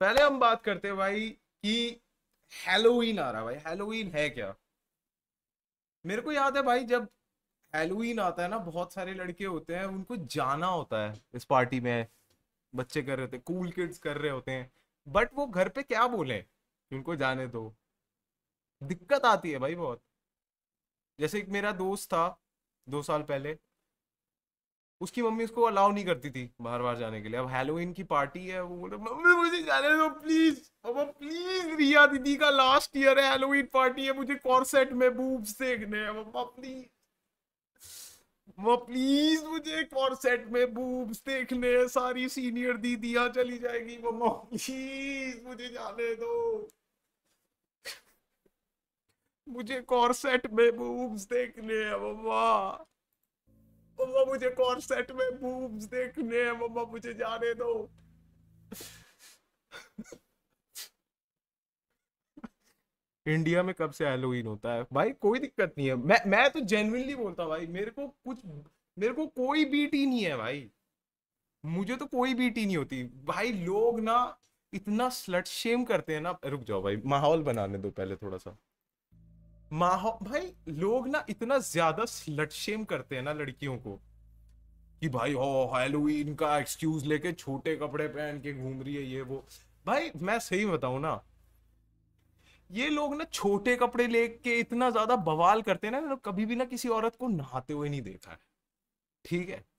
पहले हम बात करते हैं भाई कि हेलोवीन आ रहा है भाई हेलोवीन है क्या मेरे को याद है भाई जब हेलोवीन आता है ना बहुत सारे लड़के होते हैं उनको जाना होता है इस पार्टी में बच्चे कर रहे होते हैं कूल किड्स कर रहे होते हैं बट वो घर पे क्या बोले उनको जाने दो दिक्कत आती है भाई बहुत जैसे एक मेरा दोस्त था दो साल पहले उसकी मम्मी उसको अलाउ नहीं करती थी बाहर बाहर जाने के लिए अब हेलोइन की पार्टी है वो बोल रहे मुझे जाने दो प्लीज पापा प्लीज रिया दीदी का लास्ट ईयर है हेलोइन पार्टी है मुझे कॉर्सेट में बूब्स देखने हैं पापा प्लीज वो प्लीज मुझे एक और सेट में बूब्स देखने सारी सीनियर दीदियां चली जाएगी वो प्लीज मुझे जाने दो मुझे कॉर्सेट में बूब्स देखने हैं मम्मा मम्मा मुझे कॉर्सेट में बूब्स देखने हैं मम्मा मुझे जाने दो इंडिया में कब से हेलोइन होता है भाई कोई दिक्कत नहीं है मैं मैं तो जेनुइनली बोलता भाई मेरे को कुछ मेरे को कोई बीटी नहीं है भाई मुझे तो कोई बीटी नहीं होती भाई लोग ना इतना स्लट शेम करते हैं ना रुक जाओ भाई माहौल बनाने दो पहले थोड़ा सा माहौल भाई लोग ना इतना ज्यादा स्लट शेम करते हैं ना लड़कियों को कि भाई हो हेलोवीन का एक्सक्यूज लेके छोटे कपड़े पहन के घूम रही है ये वो भाई मैं सही बताऊं ना ये लोग ना छोटे कपड़े लेके इतना ज्यादा बवाल करते हैं ना कभी भी ना किसी औरत को नहाते हुए नहीं देखा है ठीक है